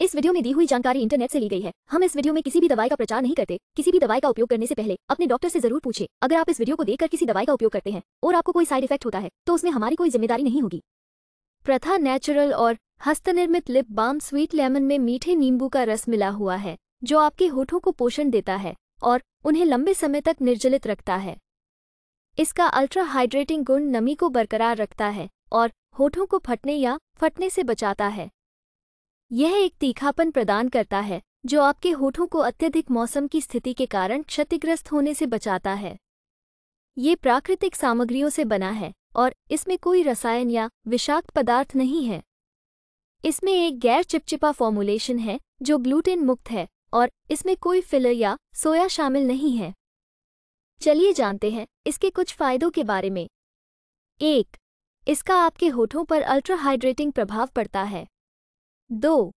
इस वीडियो में दी हुई जानकारी इंटरनेट से ली गई है हम इस वीडियो में किसी भी दवाई का प्रचार नहीं करते किसी भी दवाई का उपयोग करने से पहले अपने डॉक्टर से जरूर पूछे अगर आप इस वीडियो को देखकर किसी दवाई का उपयोग करते हैं और आपको कोई साइड इफेक्ट होता है तो उसमें हमारी कोई जिम्मेदारी नहीं होगी प्रथा नेचुरल और हस्तनिर्मित लिप बाम स्वीट लेमन में मीठे नींबू का रस मिला हुआ है जो आपके होठों को पोषण देता है और उन्हें लंबे समय तक निर्जलित रखता है इसका अल्ट्रा हाइड्रेटिंग गुण नमी को बरकरार रखता है और होठों को फटने या फटने से बचाता है यह एक तीखापन प्रदान करता है जो आपके होठों को अत्यधिक मौसम की स्थिति के कारण क्षतिग्रस्त होने से बचाता है ये प्राकृतिक सामग्रियों से बना है और इसमें कोई रसायन या विषाक्त पदार्थ नहीं है इसमें एक गैर चिपचिपा फॉर्मूलेशन है जो ग्लूटेन मुक्त है और इसमें कोई फिलर या सोया शामिल नहीं है चलिए जानते हैं इसके कुछ फायदों के बारे में एक इसका आपके होठों पर अल्ट्राहाइड्रेटिंग प्रभाव पड़ता है दो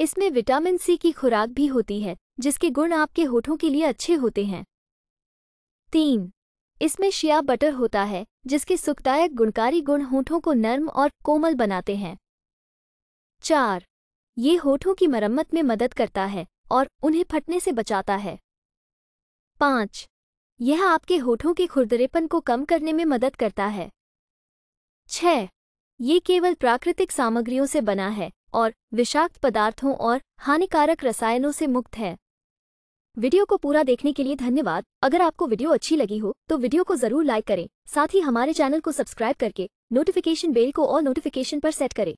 इसमें विटामिन सी की खुराक भी होती है जिसके गुण आपके होठों के लिए अच्छे होते हैं तीन इसमें शिया बटर होता है जिसके सुखदायक गुणकारी गुण होठों को नर्म और कोमल बनाते हैं चार ये होठों की मरम्मत में मदद करता है और उन्हें फटने से बचाता है पांच यह आपके होठों के खुरदरेपन को कम करने में मदद करता है छह ये केवल प्राकृतिक सामग्रियों से बना है और विषाक्त पदार्थों और हानिकारक रसायनों से मुक्त है वीडियो को पूरा देखने के लिए धन्यवाद अगर आपको वीडियो अच्छी लगी हो तो वीडियो को जरूर लाइक करें साथ ही हमारे चैनल को सब्सक्राइब करके नोटिफिकेशन बेल को और नोटिफिकेशन पर सेट करें